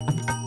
Thank you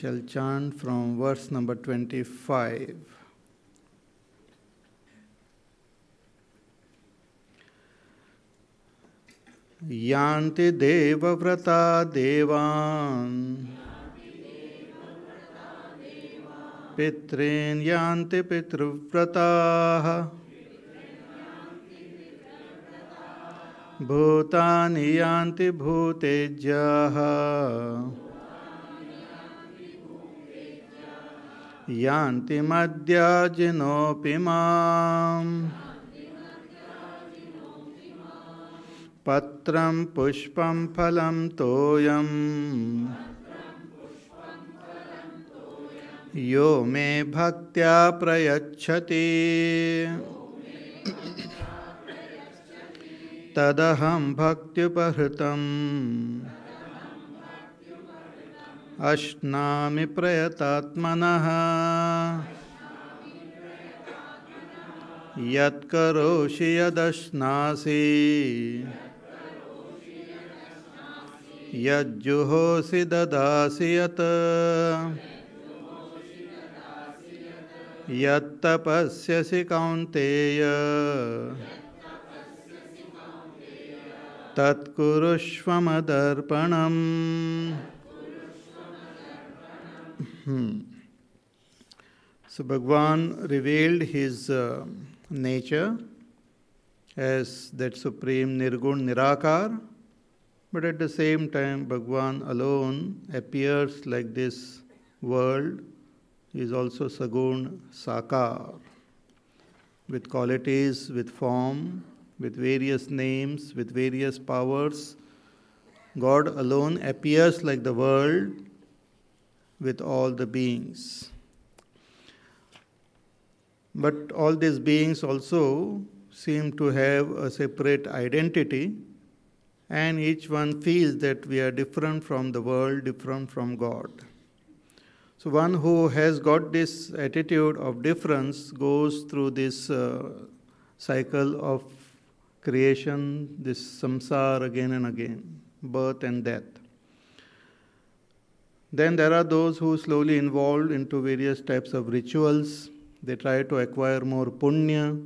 shall chant from verse number 25. यान्ति देवव्रता देवान् पितॄन् यान्ति पितृव्रताः भूतानि यान्ति भूतेज्याः यान्ति मद्याजिनोऽपि माम् पत्रं पुष्पं फलं तोयम् यो मे भक्त्या प्रयच्छति तदहं भक्त्युपहृतम् अश्नामि प्रयतात्मनः यत्करोषि यदश्नासि यज्जुहोसि ददासि यत् यत्तपस्यसि कौन्तेय तत्कुरुष्वमदर्पणम् Hmm. So Bhagwan revealed his uh, nature as that supreme Nirgun Nirakar, but at the same time, Bhagwan alone appears like this world he is also Sagun Sakar, with qualities, with form, with various names, with various powers. God alone appears like the world with all the beings. But all these beings also seem to have a separate identity, and each one feels that we are different from the world, different from God. So, one who has got this attitude of difference goes through this uh, cycle of creation, this samsara again and again, birth and death. Then there are those who slowly involved into various types of rituals. They try to acquire more punya,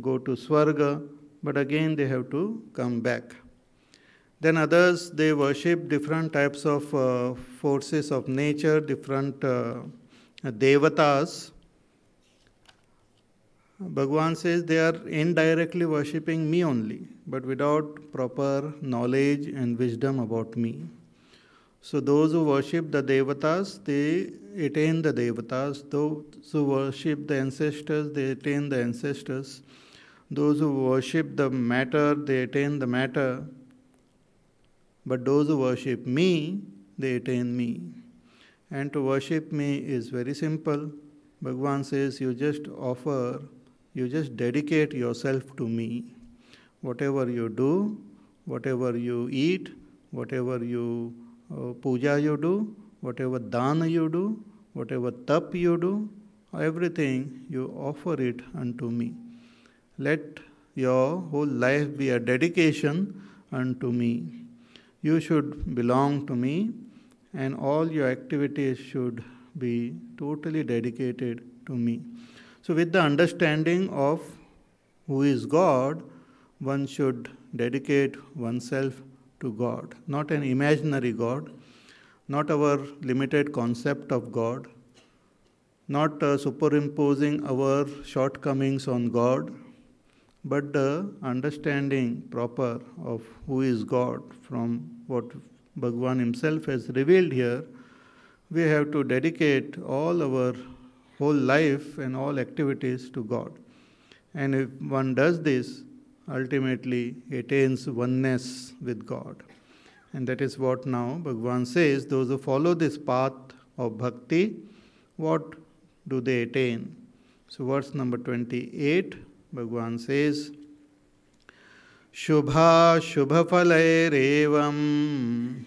go to swarga, but again they have to come back. Then others they worship different types of uh, forces of nature, different uh, devatas. Bhagwan says they are indirectly worshipping me only, but without proper knowledge and wisdom about me. So those who worship the devatas, they attain the devatas. Those who worship the ancestors, they attain the ancestors. Those who worship the matter, they attain the matter. But those who worship me, they attain me. And to worship me is very simple. Bhagwan says, You just offer, you just dedicate yourself to me. Whatever you do, whatever you eat, whatever you puja you do, whatever dana you do, whatever tap you do, everything you offer it unto me. Let your whole life be a dedication unto me. You should belong to me, and all your activities should be totally dedicated to me. So, with the understanding of who is God, one should dedicate oneself to God, not an imaginary God, not our limited concept of God, not uh, superimposing our shortcomings on God, but the understanding proper of who is God from what Bhagavan himself has revealed here, we have to dedicate all our whole life and all activities to God. And if one does this, ultimately attains oneness with God. And that is what now Bhagavan says those who follow this path of bhakti, what do they attain? So, verse number 28, Bhagavan says, "Shubha shubha moksha शुभफलैरेवम्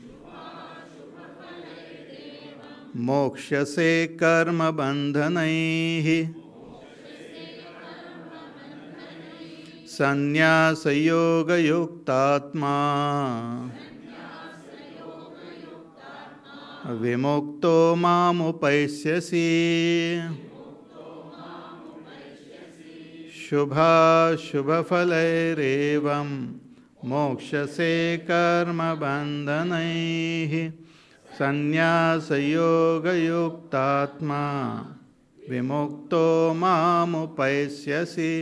मोक्षसे कर्मबन्धनैः संन्यासयोगयुक्तात्मा विमुक्तो मामुपैस्यसि शुभाशुभफलैरेवं मोक्षसे कर्मबन्धनैः संन्यासयोगयुक्तात्मा विमुक्तो मामुपैस्यसि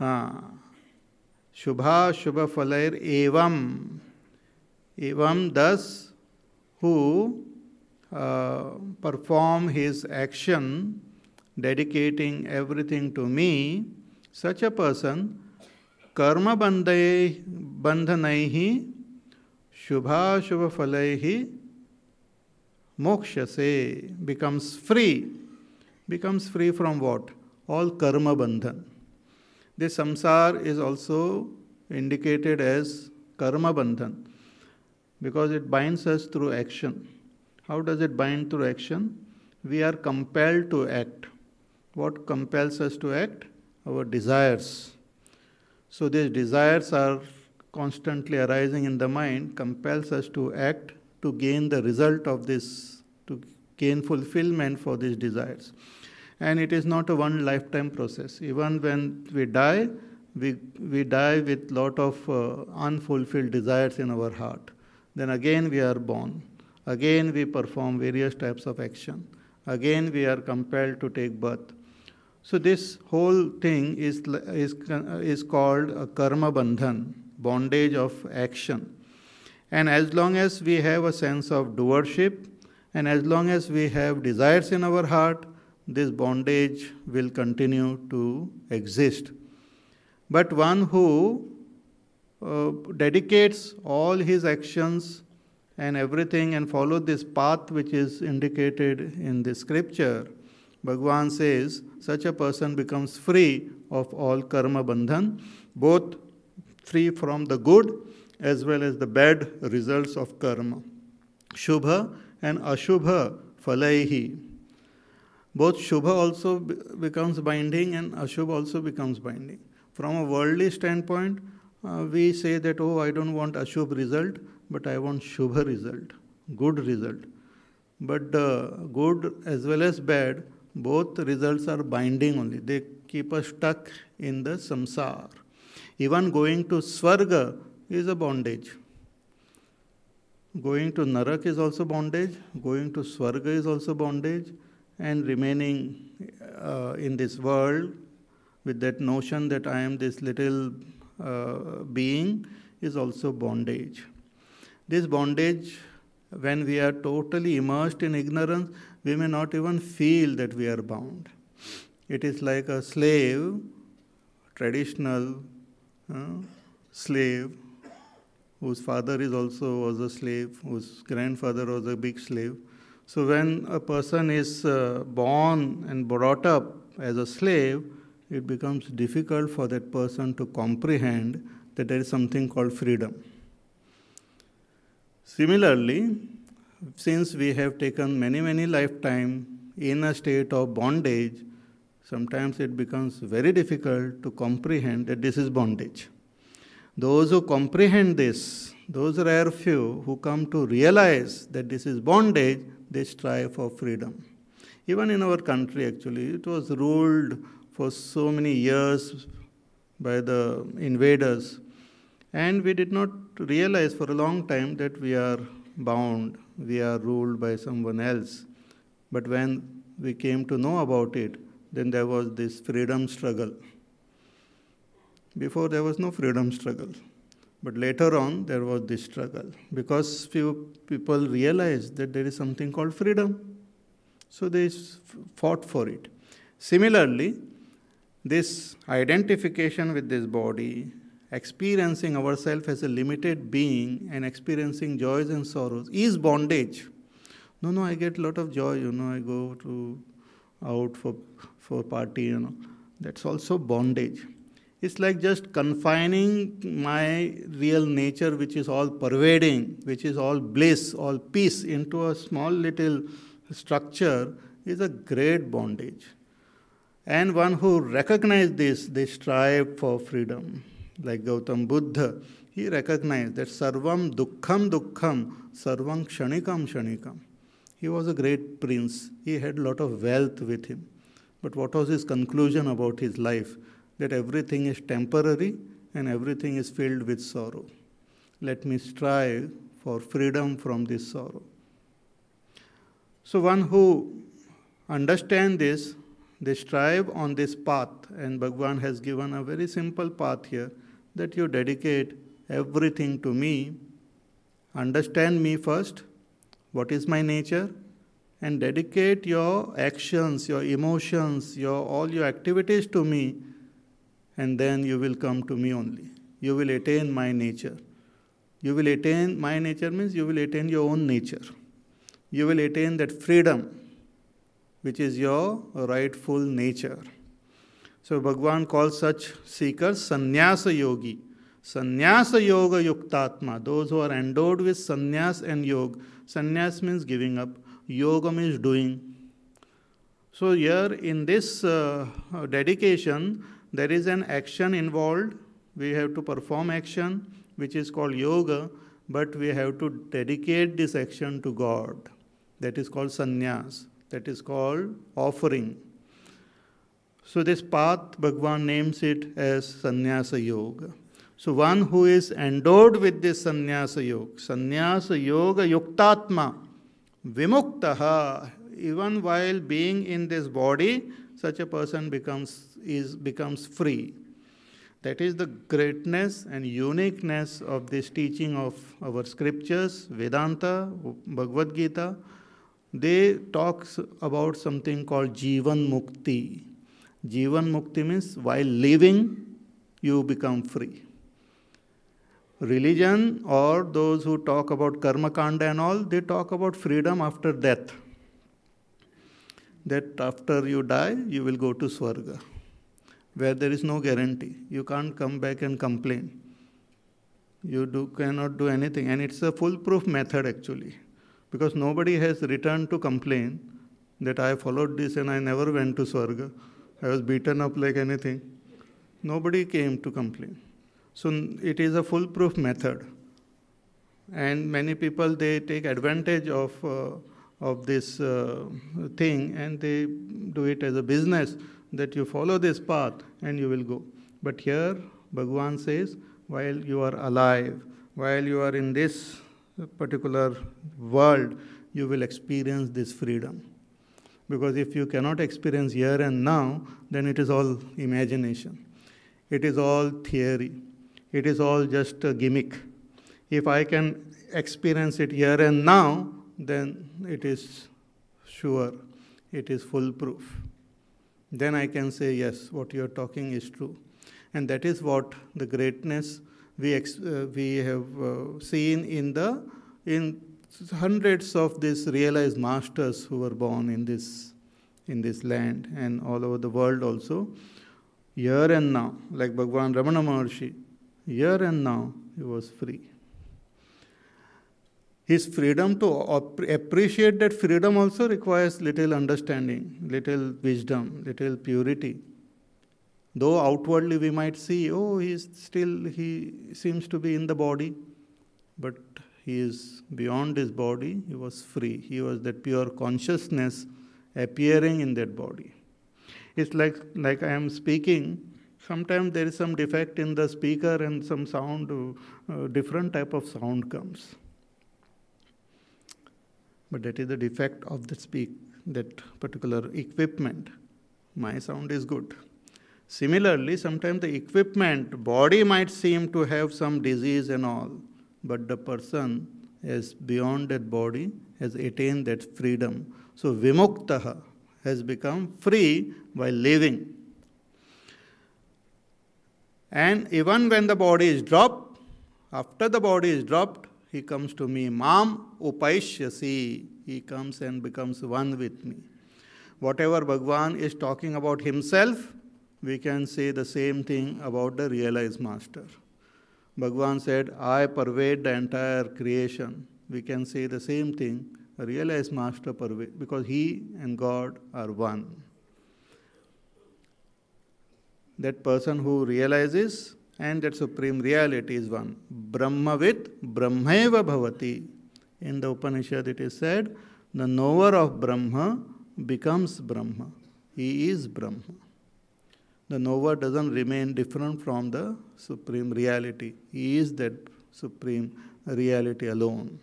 हाँ शुभा शुभ फलैर एवं एवं thus who perform his action dedicating everything to me such a person karma bandhan he shubhashubh phal he moksha से becomes free becomes free from what all karma bandhan This samsara is also indicated as karma bandhan because it binds us through action. How does it bind through action? We are compelled to act. What compels us to act? Our desires. So these desires are constantly arising in the mind, compels us to act to gain the result of this, to gain fulfillment for these desires and it is not a one lifetime process. Even when we die, we, we die with lot of uh, unfulfilled desires in our heart. Then again we are born. Again we perform various types of action. Again we are compelled to take birth. So this whole thing is, is, is called a karma bandhan, bondage of action. And as long as we have a sense of doership, and as long as we have desires in our heart, this bondage will continue to exist. But one who uh, dedicates all his actions and everything and follow this path which is indicated in the scripture, Bhagwan says such a person becomes free of all karma bandhan, both free from the good as well as the bad results of karma, shubha and ashubha falaihi both Shubha also becomes binding and Ashubha also becomes binding. From a worldly standpoint, uh, we say that, oh, I don't want Ashubha result, but I want Shubha result, good result. But uh, good as well as bad, both results are binding only. They keep us stuck in the samsara. Even going to Swarga is a bondage. Going to Narak is also bondage. Going to Swarga is also bondage and remaining uh, in this world with that notion that I am this little uh, being is also bondage. This bondage, when we are totally immersed in ignorance, we may not even feel that we are bound. It is like a slave, traditional uh, slave, whose father is also was a slave, whose grandfather was a big slave so when a person is uh, born and brought up as a slave, it becomes difficult for that person to comprehend that there is something called freedom. Similarly, since we have taken many, many lifetime in a state of bondage, sometimes it becomes very difficult to comprehend that this is bondage. Those who comprehend this those rare few who come to realize that this is bondage, they strive for freedom. Even in our country, actually, it was ruled for so many years by the invaders, and we did not realize for a long time that we are bound, we are ruled by someone else. But when we came to know about it, then there was this freedom struggle. Before, there was no freedom struggle. But later on, there was this struggle because few people realized that there is something called freedom. So they fought for it. Similarly, this identification with this body, experiencing ourselves as a limited being and experiencing joys and sorrows is bondage. No, no, I get a lot of joy, you know, I go to out for, for party, you know. That's also bondage it's like just confining my real nature, which is all pervading, which is all bliss, all peace, into a small little structure is a great bondage. And one who recognizes this, they strive for freedom. Like Gautam Buddha, he recognized that sarvam dukkham dukkham, sarvam shanikam shanikam. He was a great prince. He had a lot of wealth with him. But what was his conclusion about his life? that everything is temporary and everything is filled with sorrow. Let me strive for freedom from this sorrow. So, one who understands this, they strive on this path, and Bhagwan has given a very simple path here that you dedicate everything to me, understand me first, what is my nature, and dedicate your actions, your emotions, your all your activities to me and then you will come to me only. You will attain my nature. You will attain my nature means you will attain your own nature. You will attain that freedom which is your rightful nature. So Bhagwan calls such seekers sannyasa yogi. Sannyasa yoga yuktatma, those who are endowed with sannyas and yoga. Sannyas means giving up, yoga means doing. So, here in this uh, dedication, there is an action involved. We have to perform action, which is called yoga, but we have to dedicate this action to God. That is called sannyas, that is called offering. So, this path, Bhagwan names it as sannyasa yoga. So, one who is endowed with this sannyasa yoga, sannyasa yoga yuktatma, vimuktaha, even while being in this body, such a person becomes is becomes free. That is the greatness and uniqueness of this teaching of our scriptures, Vedanta, Bhagavad Gita. They talks about something called Jivan Mukti. Jivan Mukti means while living, you become free. Religion or those who talk about karma kanda and all, they talk about freedom after death. That after you die, you will go to Swarga where there is no guarantee. You can't come back and complain. You do, cannot do anything. And it's a foolproof method actually, because nobody has returned to complain that I followed this and I never went to Swarga. I was beaten up like anything. Nobody came to complain. So it is a foolproof method. And many people, they take advantage of, uh, of this uh, thing and they do it as a business that you follow this path and you will go. But here, Bhagwan says, while you are alive, while you are in this particular world, you will experience this freedom. Because if you cannot experience here and now, then it is all imagination. It is all theory. It is all just a gimmick. If I can experience it here and now, then it is sure, it is foolproof then I can say, yes, what you're talking is true. And that is what the greatness we, ex- uh, we have uh, seen in the in hundreds of these realized masters who were born in this in this land and all over the world also here and now like bhagwan ramana maharshi here and now he was free his freedom to appreciate that freedom also requires little understanding, little wisdom, little purity. Though outwardly we might see, oh, he still, he seems to be in the body, but he is beyond his body, he was free. He was that pure consciousness appearing in that body. It's like, like I am speaking, sometimes there is some defect in the speaker and some sound, uh, different type of sound comes but that is the defect of the speak that particular equipment my sound is good similarly sometimes the equipment body might seem to have some disease and all but the person is beyond that body has attained that freedom so vimuktaha has become free by living and even when the body is dropped after the body is dropped he comes to me, Mam Upaishyasi. He comes and becomes one with me. Whatever Bhagwan is talking about himself, we can say the same thing about the realized master. Bhagwan said, I pervade the entire creation. We can say the same thing, realized master pervade, because he and God are one. That person who realizes and that supreme reality is one. Brahmavit Brahmaiva Bhavati. In the Upanishad it is said, the knower of Brahma becomes Brahma. He is Brahma. The knower doesn't remain different from the supreme reality. He is that supreme reality alone.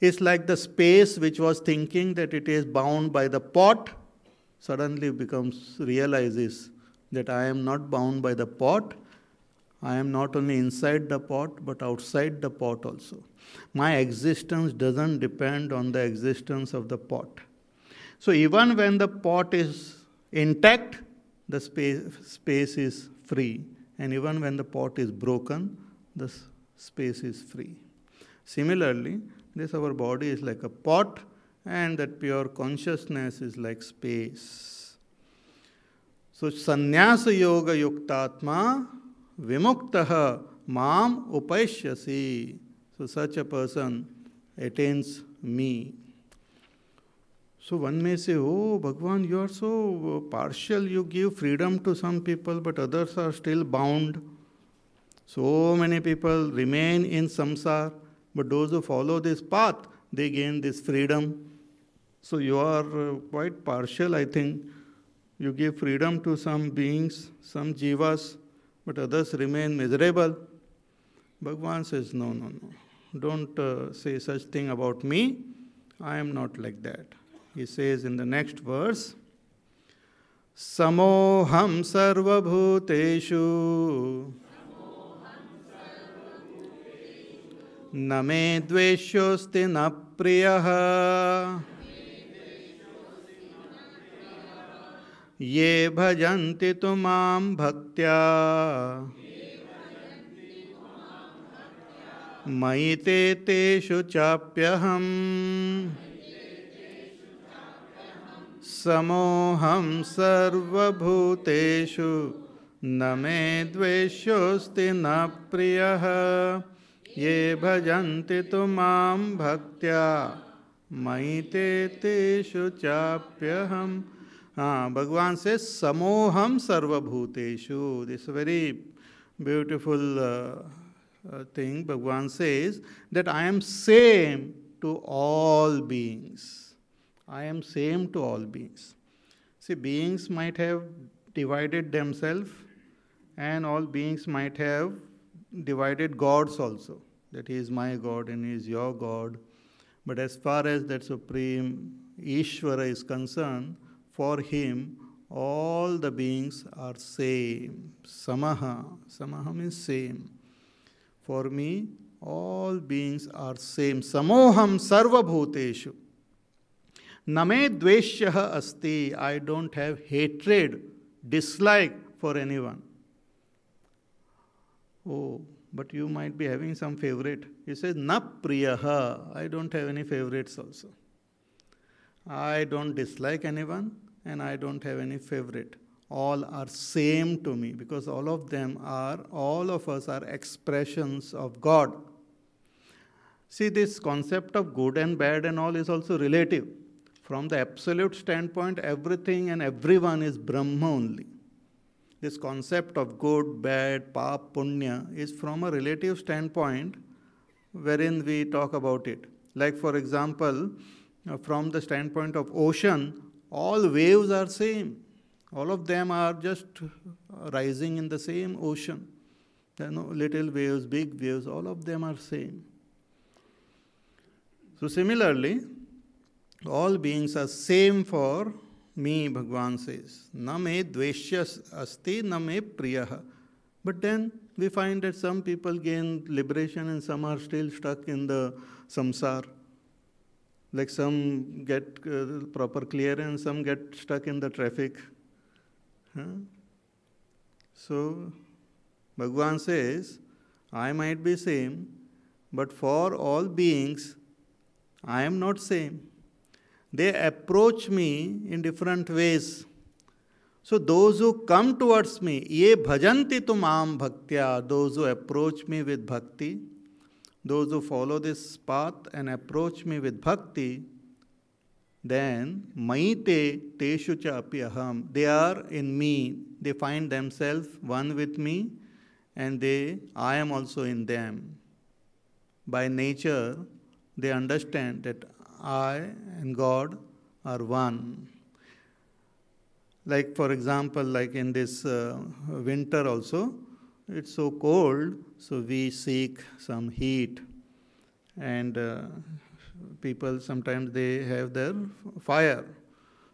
It's like the space which was thinking that it is bound by the pot, suddenly becomes realizes that I am not bound by the pot, I am not only inside the pot, but outside the pot also. My existence doesn't depend on the existence of the pot. So even when the pot is intact, the space, space is free. And even when the pot is broken, the space is free. Similarly, this our body is like a pot, and that pure consciousness is like space. So, sannyasa yoga yuktatma Vimuktaha maam Upaishyasi. So such a person attains me. So one may say, Oh, Bhagwan, you are so partial, you give freedom to some people, but others are still bound. So many people remain in samsara, but those who follow this path, they gain this freedom. So you are quite partial, I think. You give freedom to some beings, some jivas, but others remain miserable. Bhagwan says, No, no, no. Don't uh, say such thing about me. I am not like that. He says in the next verse, Samoham sarvabhuteshu. न ये भजन्ति तु मां भक्त्या मयि ते तेषु चाप्यहम् समोहं सर्वभूतेषु न मे द्वेष्योऽस्ति न प्रियः ये भजन्ति तु मां भक्त्या मयि ते तेषु चाप्यहम् Bhagavan says, से समोहम सर्वभूतेषु This very beautiful uh, uh, thing Bhagavan says that I am same to all beings. I am same to all beings. See, beings might have divided themselves, and all beings might have divided gods also. That he is my God and he is your God. But as far as that supreme Ishvara is concerned, for him, all the beings are same. Samaha. Samaha means same. For me, all beings are same. Samoham sarvabhuteshu. Name dveshyaha asti. I don't have hatred, dislike for anyone. Oh, but you might be having some favorite. He says, na priyaha. I don't have any favorites also. I don't dislike anyone and I don't have any favorite. All are same to me because all of them are, all of us are expressions of God. See, this concept of good and bad and all is also relative. From the absolute standpoint, everything and everyone is Brahma only. This concept of good, bad, paap, punya is from a relative standpoint wherein we talk about it. Like, for example, uh, from the standpoint of ocean, all waves are same. All of them are just rising in the same ocean. There are no little waves, big waves, all of them are same. So similarly, all beings are same for me, Bhagwan says. Na me dveshyas asti, na me priyaha. But then we find that some people gain liberation and some are still stuck in the samsara like some get uh, proper clearance, some get stuck in the traffic. Huh? So Bhagwan says, I might be same, but for all beings, I am not same. They approach me in different ways. So those who come towards me, ye bhajanti tum am bhaktya, those who approach me with bhakti, those who follow this path and approach me with bhakti, then maite teshu cha apyaham. They are in me. They find themselves one with me, and they I am also in them. By nature, they understand that I and God are one. Like for example, like in this uh, winter also, it's so cold so we seek some heat, and uh, people sometimes they have their fire.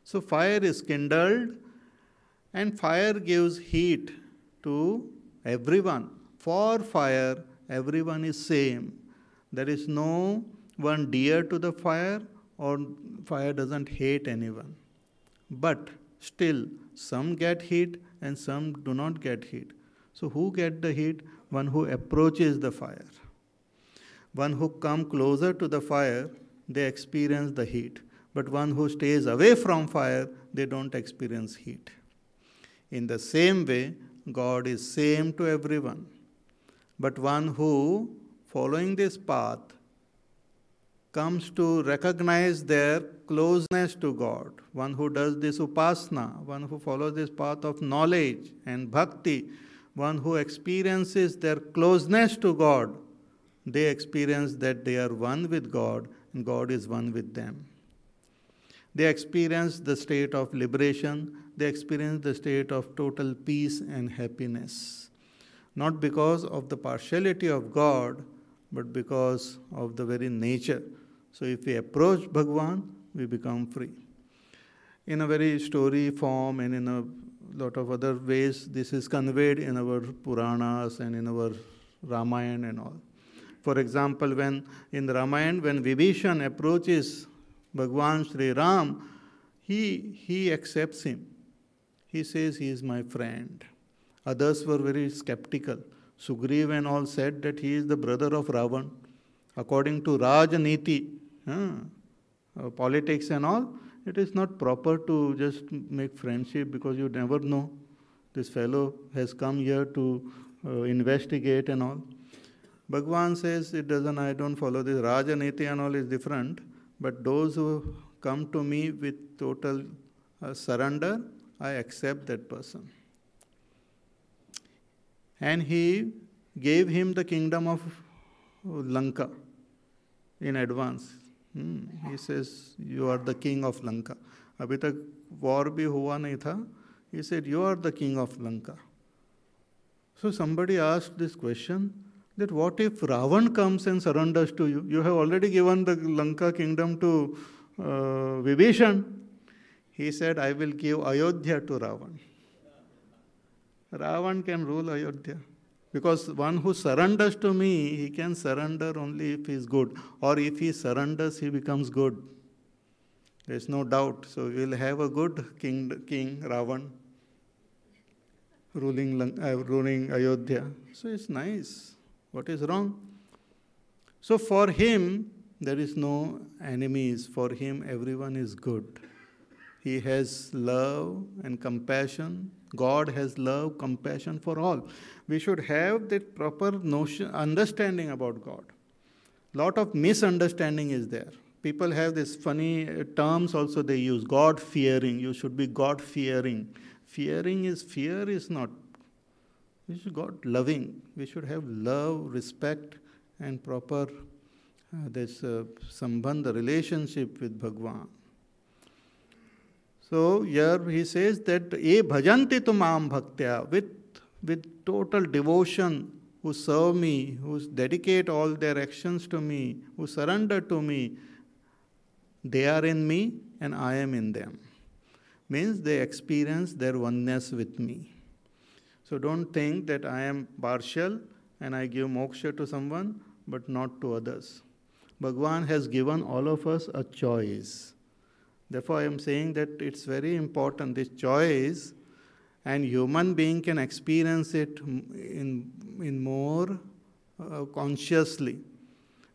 So fire is kindled, and fire gives heat to everyone. For fire, everyone is same. There is no one dear to the fire, or fire doesn't hate anyone. But still, some get heat and some do not get heat. So who get the heat? one who approaches the fire. One who come closer to the fire, they experience the heat. But one who stays away from fire, they don't experience heat. In the same way, God is same to everyone. But one who, following this path, comes to recognize their closeness to God, one who does this upasana, one who follows this path of knowledge and bhakti, one who experiences their closeness to God, they experience that they are one with God and God is one with them. They experience the state of liberation, they experience the state of total peace and happiness. Not because of the partiality of God, but because of the very nature. So if we approach Bhagwan, we become free. In a very story form and in a lot of other ways this is conveyed in our Puranas and in our Ramayana and all. For example, when in Ramayana, when Vibhishan approaches Bhagwan Sri Ram, he, he accepts him. He says he is my friend. Others were very skeptical. Sugriv and all said that he is the brother of Ravan. According to Rajniti, uh, politics and all, it is not proper to just make friendship because you never know. This fellow has come here to uh, investigate and all. Bhagwan says, it doesn't, I don't follow this. Rajaniti and all is different, but those who come to me with total uh, surrender, I accept that person. And he gave him the kingdom of Lanka in advance. He says you are the king of Lanka अभी तक वॉर भी हुआ नहीं था he said you are the king of Lanka so somebody ask this question that what if Ravan comes and surrenders to you? You have already given the Lanka kingdom to uh, Vibhishan. He said, I will give Ayodhya to Ravan. Ravan can rule Ayodhya. Because one who surrenders to me, he can surrender only if he is good. Or if he surrenders, he becomes good. There is no doubt. So we will have a good king, king Ravan ruling, uh, ruling Ayodhya. So it's nice. What is wrong? So for him, there is no enemies. For him, everyone is good. He has love and compassion. God has love, compassion for all. We should have that proper notion, understanding about God. Lot of misunderstanding is there. People have these funny uh, terms also they use. God fearing. You should be God fearing. Fearing is fear is not. We should God loving. We should have love, respect, and proper uh, this uh, sambandha relationship with Bhagwan. So here he says that e bhajanti maam bhaktya with with total devotion who serve me, who dedicate all their actions to me, who surrender to me, they are in me and I am in them. Means they experience their oneness with me. So don't think that I am partial and I give moksha to someone but not to others. Bhagwan has given all of us a choice. Therefore, I am saying that it's very important, this choice, and human being can experience it in, in more uh, consciously.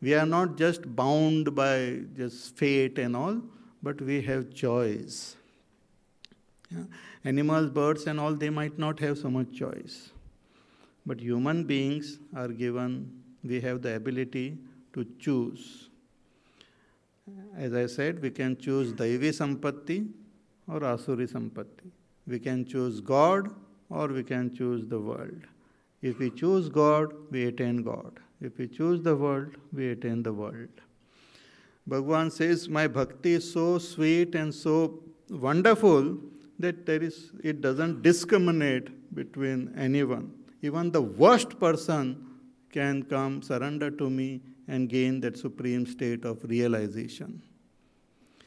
We are not just bound by just fate and all, but we have choice. Yeah. Animals, birds, and all, they might not have so much choice. But human beings are given, we have the ability to choose. As I said, we can choose Daivi Sampatti or Asuri Sampatti. We can choose God or we can choose the world. If we choose God, we attain God. If we choose the world, we attain the world. Bhagwan says, My bhakti is so sweet and so wonderful that there is, it doesn't discriminate between anyone. Even the worst person can come surrender to me and gain that supreme state of realization.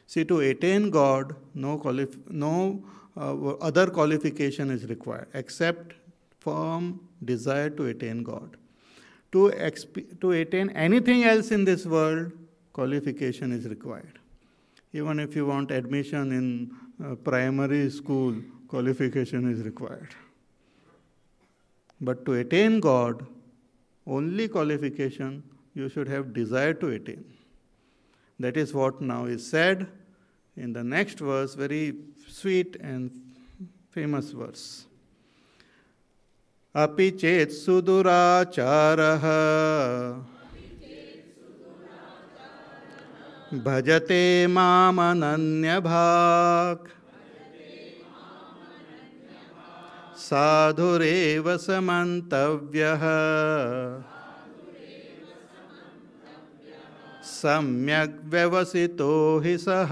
See, to attain God, no, qualif- no uh, other qualification is required except firm desire to attain God. To, exp- to attain anything else in this world, qualification is required. Even if you want admission in uh, primary school, qualification is required. But to attain God, only qualification you should have desire to attain. That is what now is said in the next verse, very sweet and famous verse. Api chet sudura charaha. Bhajate mamananya bhak. Sadhureva samantavyaha. सम्यक व्यवसितो हि सः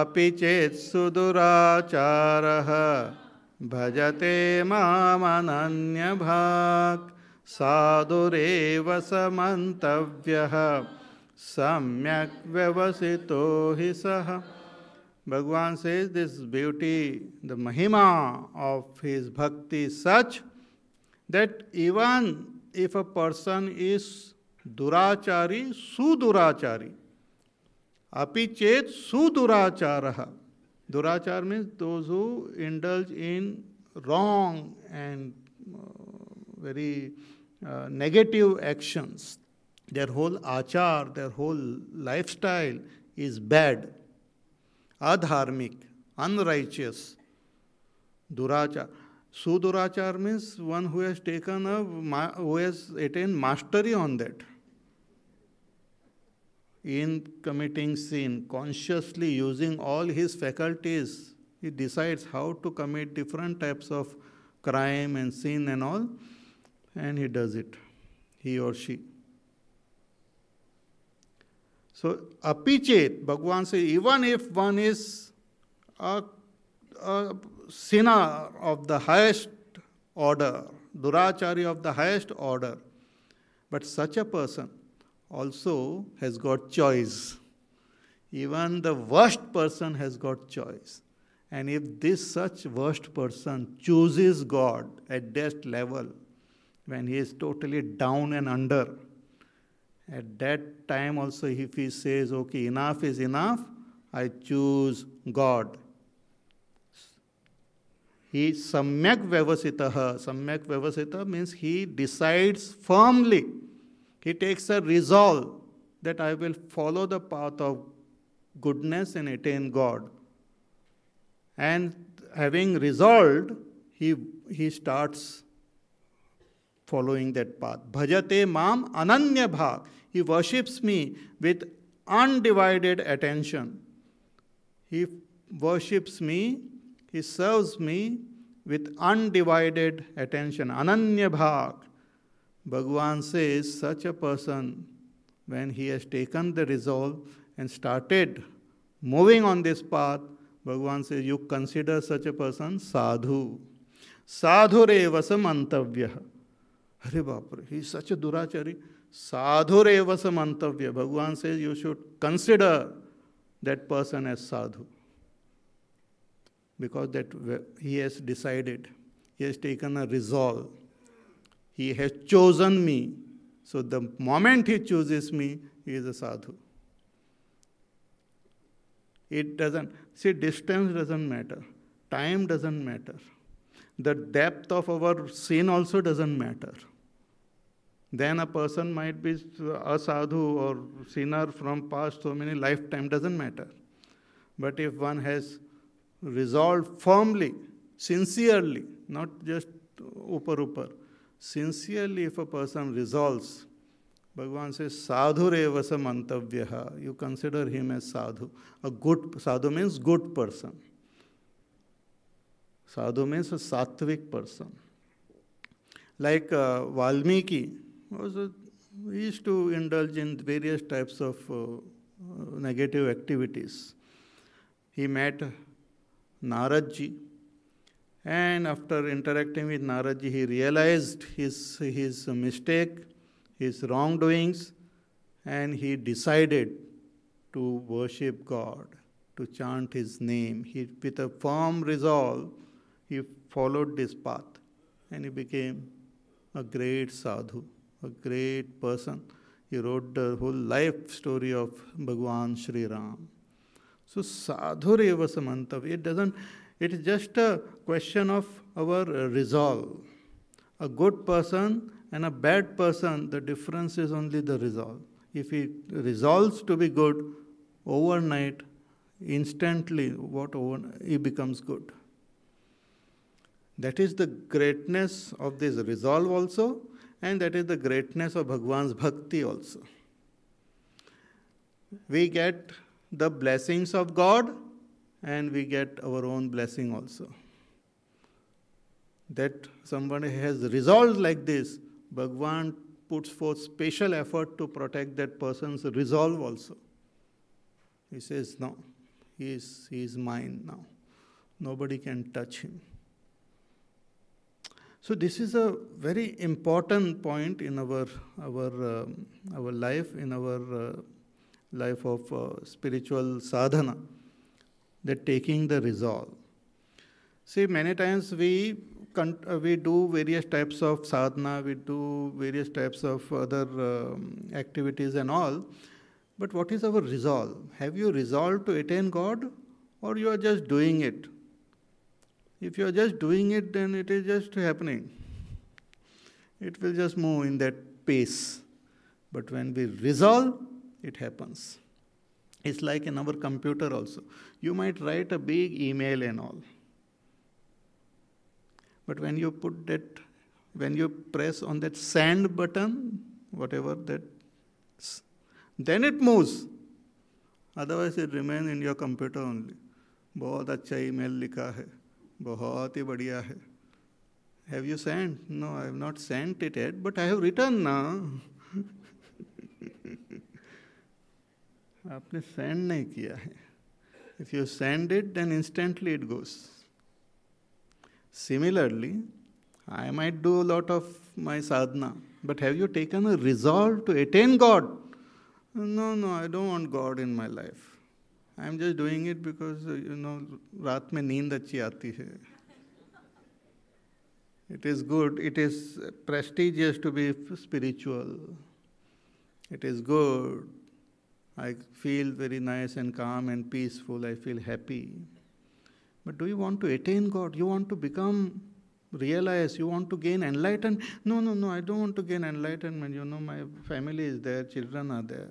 अपि चेत् सुदुराचारः भजते मामनन्यभाक् साधुरेव स मन्तव्यः सम्यक व्यवसितो हि सः Bhagavan says this beauty, the mahima of his bhakti is such that even if a person is दुराचारी सुदुराचारी अपी चेत सुदुराचार दुराचार means those indulge in wrong and very negative actions their whole आचार their whole life style is bad अधार्मिक unrighteous दुराचार Sudurachar means one who has taken a, who has attained mastery on that. In committing sin, consciously using all his faculties, he decides how to commit different types of crime and sin and all, and he does it, he or she. So, apichet, Bhagwan says, even if one is a, a sinner of the highest order, durachari of the highest order. But such a person also has got choice. Even the worst person has got choice. And if this such worst person chooses God at that level, when he is totally down and under, at that time also, if he says, okay, enough is enough, I choose God he samyak vyavasita. Samyak vyavasita means he decides firmly. He takes a resolve that I will follow the path of goodness and attain God. And having resolved, he, he starts following that path. Bhajate mam ananya bhag. He worships me with undivided attention. He worships me he serves me with undivided attention ananya bhag bhagwan says such a person when he has taken the resolve and started moving on this path bhagwan says you consider such a person sadhu Sadhu sadhure vasamantavya hare bapre he is such a durachari sadhure vasamantavya bhagwan says you should consider that person as sadhu because that he has decided he has taken a resolve he has chosen me so the moment he chooses me he is a sadhu it doesn't see distance doesn't matter time doesn't matter the depth of our sin also doesn't matter then a person might be a sadhu or sinner from past so many lifetime doesn't matter but if one has resolved firmly, sincerely, not just upar upar. Sincerely, if a person resolves, Bhagavan says, sadhu revasa mantavyaha. You consider him as sadhu. A good sadhu means good person. Sadhu means a sattvic person. Like uh, Valmiki, was a, he used to indulge in various types of uh, negative activities. He met Naradji. And after interacting with Naradji, he realized his, his mistake, his wrongdoings, and he decided to worship God, to chant his name. He, with a firm resolve, he followed this path and he became a great sadhu, a great person. He wrote the whole life story of Bhagwan Sri Ram. So sadhureva samantav. It doesn't, it is just a question of our resolve. A good person and a bad person, the difference is only the resolve. If he resolves to be good overnight, instantly, what over, he becomes good. That is the greatness of this resolve also, and that is the greatness of Bhagwan's bhakti also. We get the blessings of God and we get our own blessing also. That someone has resolved like this, Bhagwan puts forth special effort to protect that person's resolve also. He says, No, he is, he is mine now. Nobody can touch him. So this is a very important point in our our um, our life, in our uh, life of uh, spiritual sadhana, that taking the resolve. See, many times we uh, we do various types of sadhana, we do various types of other um, activities and all, but what is our resolve? Have you resolved to attain God, or you are just doing it? If you are just doing it, then it is just happening. It will just move in that pace. But when we resolve, it happens. It's like in our computer also. You might write a big email and all. But when you put that, when you press on that send button, whatever that, then it moves. Otherwise, it remains in your computer only. बहुत अच्छा email लिखा है बहुत ही बढ़िया है have you send no I have not sent it yet but I have return ना आपने सेंड नहीं किया है if you send it then instantly it goes similarly I might do lot of my sadhana but have you taken a resolve to attain God no no I don't want God in my life I am just doing it because you know रात में नींद अच्छी आती है it is good it is prestigious to be spiritual it is good I feel very nice and calm and peaceful, I feel happy. But do you want to attain God? You want to become realized, you want to gain enlightenment? No, no, no, I don't want to gain enlightenment. You know, my family is there, children are there.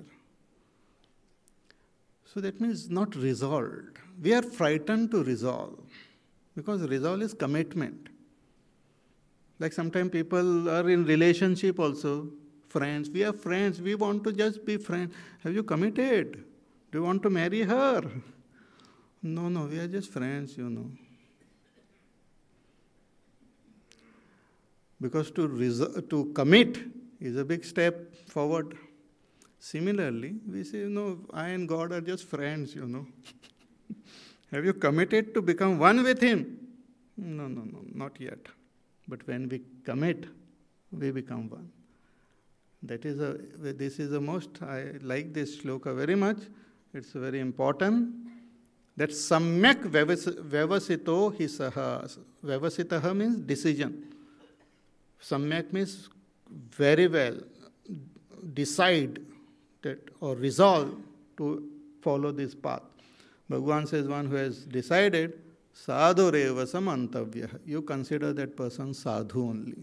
So that means not resolved. We are frightened to resolve because resolve is commitment. Like sometimes people are in relationship also, friends. We are friends. We want to just be friends. Have you committed? Do you want to marry her? No, no, we are just friends, you know. Because to, res- to commit is a big step forward. Similarly, we say, you know, I and God are just friends, you know. Have you committed to become one with Him? No, no, no, not yet. But when we commit, we become one. That is a, this is the most, I like this shloka very much. It's very important. That samyak vavasito hisaha. Vavasitaha means decision. Samyak means very well. Decide that or resolve to follow this path. Bhagwan says one who has decided sadhu reva samantavya. You consider that person sadhu only.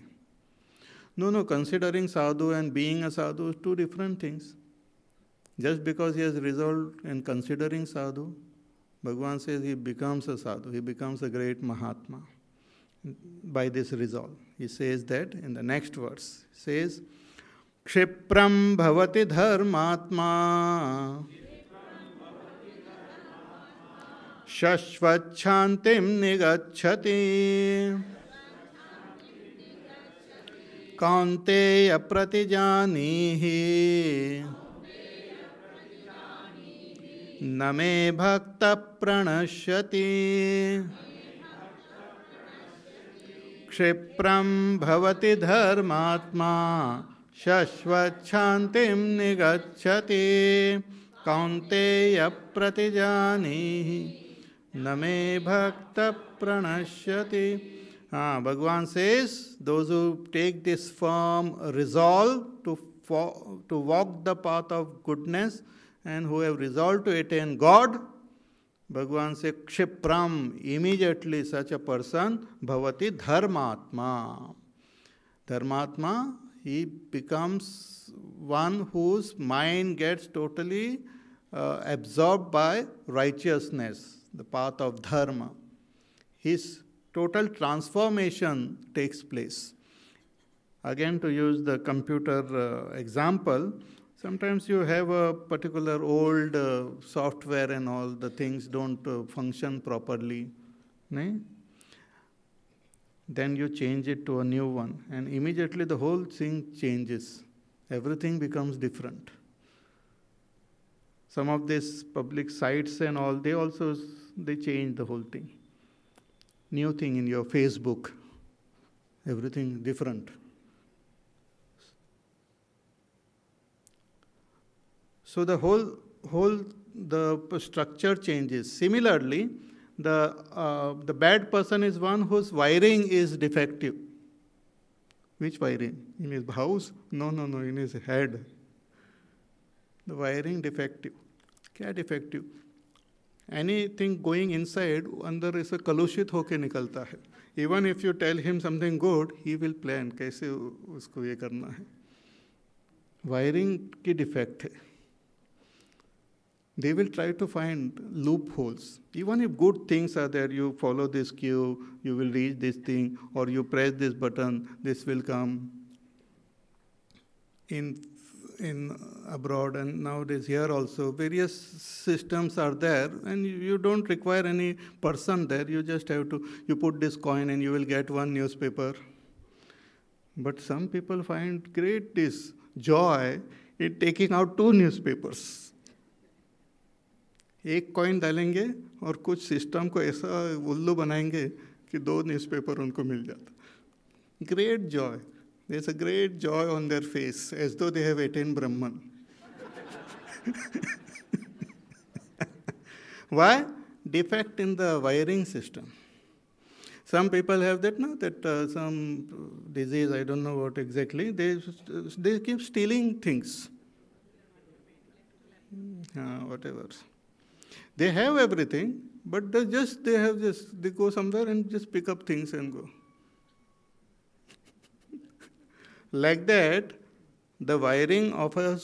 No, no, considering sadhu and being a sadhu is two different things. Just because he has resolved in considering sadhu, Bhagavan says he becomes a sadhu, he becomes a great Mahatma by this resolve. He says that in the next verse. He says, Kshipram bhavati dharmatma Shashvachantim nigachati. कौंते कौन्तेयप्रतिजानीहि न मे प्रणश्यति क्षिप्रम भवति धर्मात्मा निगछति कौंते कौन्तेयप्रतिजानीहि न मे प्रणश्यति Uh, Bhagavan says, those who take this firm resolve to, fo- to walk the path of goodness and who have resolved to attain God, Bhagavan says, Kshipram, immediately such a person, Bhavati Dharmatma. Dharmatma, he becomes one whose mind gets totally uh, absorbed by righteousness, the path of dharma. His total transformation takes place. Again, to use the computer uh, example, sometimes you have a particular old uh, software and all the things don't uh, function properly. Then you change it to a new one, and immediately the whole thing changes. Everything becomes different. Some of these public sites and all, they also they change the whole thing new thing in your Facebook, everything different. So the whole whole the structure changes. Similarly, the uh, the bad person is one whose wiring is defective. Which wiring? In his house? No, no, no. In his head. The wiring defective. cat defective? Anything going inside अंदर इसे कलुषित होकर निकलता है even if you tell him something good he will plan कैसे उसको ये करना है वायरिंग की डिफेक्ट है they will try to find loopholes even if good things are there you follow this queue you will reach this thing और you press this button this will come in in abroad and nowadays here also various systems are there and you, you, don't require any person there you just have to you put this coin and you will get one newspaper but some people find great this joy in taking out two newspapers एक coin डालेंगे और कुछ system को ऐसा उल्लू बनाएंगे कि दो न्यूज़पेपर उनको मिल जाता great joy there's a great joy on their face, as though they have attained Brahman. Why? Defect in the wiring system. Some people have that now, that uh, some disease, I don't know what exactly, they, they keep stealing things. Uh, whatever. They have everything, but they just they have just they go somewhere and just pick up things and go. Like that, the wiring of a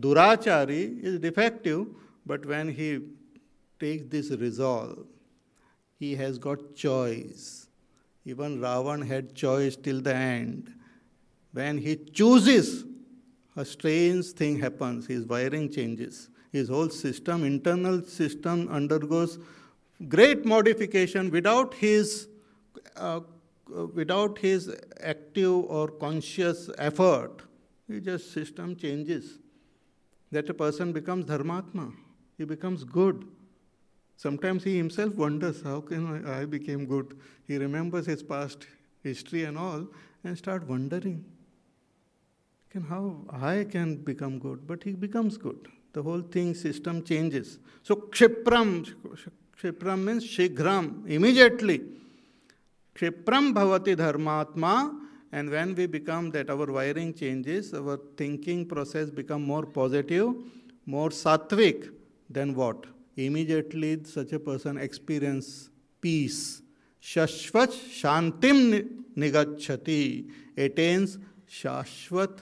durachari is defective, but when he takes this resolve, he has got choice. Even Ravan had choice till the end. When he chooses, a strange thing happens. His wiring changes. His whole system, internal system, undergoes great modification without his uh, without his active or conscious effort, he just system changes. That a person becomes dharmatma. He becomes good. Sometimes he himself wonders, how can I, I became good? He remembers his past history and all, and start wondering, can how I can become good? But he becomes good. The whole thing system changes. So kshipram, kshipram means shigram, immediately Kshipram bhavati dharmatma. And when we become that, our wiring changes, our thinking process become more positive, more sattvic, then what? Immediately such a person experience peace. Shashvat shantim nigachati attains shashvat,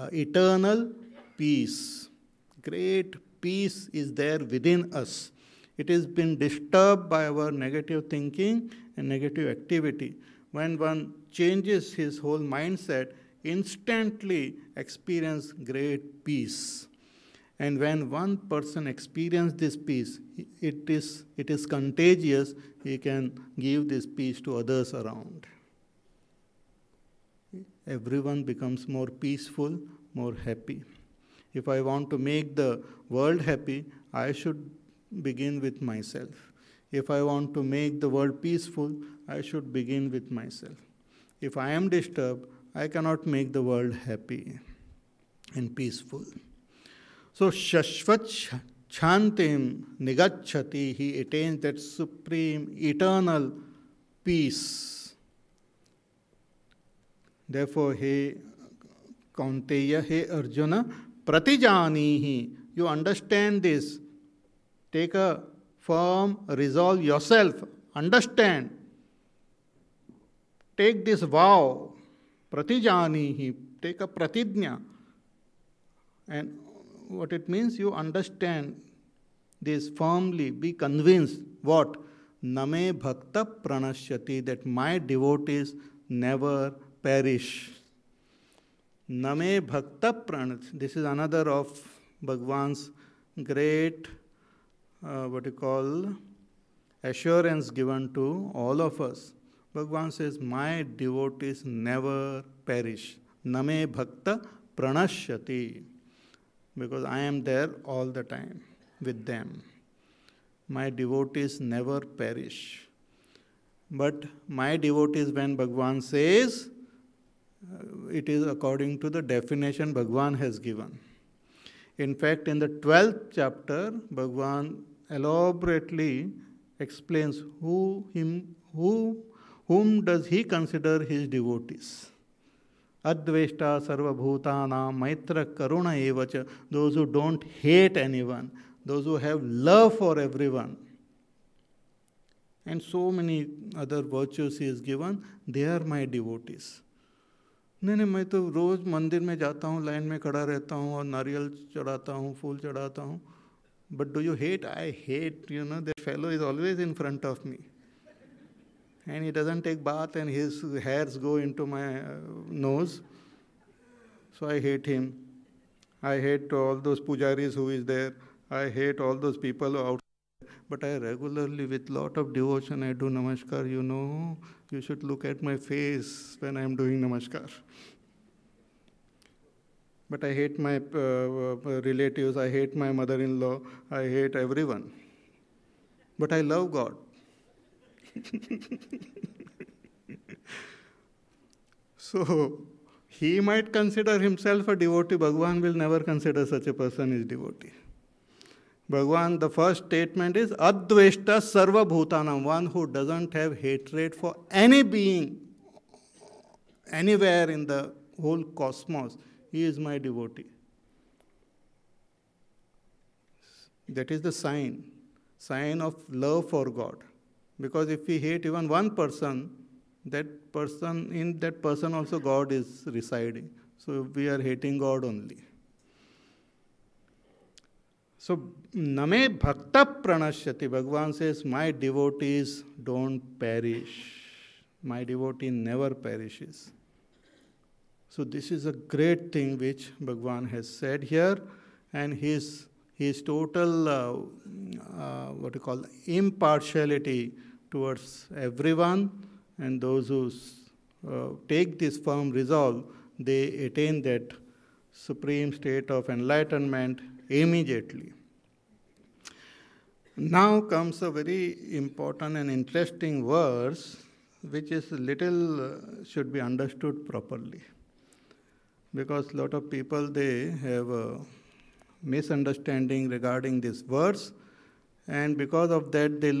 uh, eternal peace. Great peace is there within us. It has been disturbed by our negative thinking and negative activity. When one changes his whole mindset, instantly experience great peace. And when one person experiences this peace, it is, it is contagious. He can give this peace to others around. Everyone becomes more peaceful, more happy. If I want to make the world happy, I should begin with myself. If I want to make the world peaceful, I should begin with myself. If I am disturbed, I cannot make the world happy and peaceful. So, Shashvat Chantim Nigachati, he attains that supreme, eternal peace. Therefore, he Kaunteya, he Arjuna, Pratijanihi, you understand this. Take a firm resolve yourself, understand, take this vow, pratijanihi, take a pratijna. And what it means, you understand this firmly, be convinced what? Name bhakta pranashyati, that my devotees never perish. Name bhakta pranashyati, this is another of Bhagwan's great uh, what you call assurance given to all of us. Bhagavan says, My devotees never perish. Name bhakta pranashyati. Because I am there all the time with them. My devotees never perish. But my devotees, when Bhagavan says, uh, it is according to the definition Bhagavan has given. In fact, in the 12th chapter, Bhagavan elaborately explains who him who whom does he consider his devotees. Advaita bhutana Maitra Karuna evach those who don't hate anyone, those who have love for everyone. And so many other virtues he is given, they are my devotees. नहीं नहीं मैं तो रोज़ मंदिर में जाता हूँ line में खड़ा रहता हूँ और नारियल चढ़ाता हूँ फूल चढ़ाता हूँ But do you hate? I hate, you know, the fellow is always in front of me. And he doesn't take bath and his hairs go into my uh, nose. So I hate him. I hate all those pujaris who is there. I hate all those people out. But I regularly, with lot of devotion, I do namaskar. You know, you should look at my face when I am doing namaskar but I hate my uh, uh, relatives, I hate my mother in law, I hate everyone. But I love God. so, he might consider himself a devotee. Bhagwan will never consider such a person as devotee. Bhagwan, the first statement is Adveshta Sarva Bhutanam, one who doesn't have hatred for any being anywhere in the whole cosmos he is my devotee. That is the sign, sign of love for God. Because if we hate even one person, that person, in that person also God is residing. So we are hating God only. So Name Bhakta Pranashyati, Bhagavan says, My devotees don't perish. My devotee never perishes. So this is a great thing which Bhagwan has said here, and his his total uh, uh, what you call impartiality towards everyone, and those who uh, take this firm resolve, they attain that supreme state of enlightenment immediately. Now comes a very important and interesting verse, which is little uh, should be understood properly because a lot of people they have a misunderstanding regarding this verse and because of that they look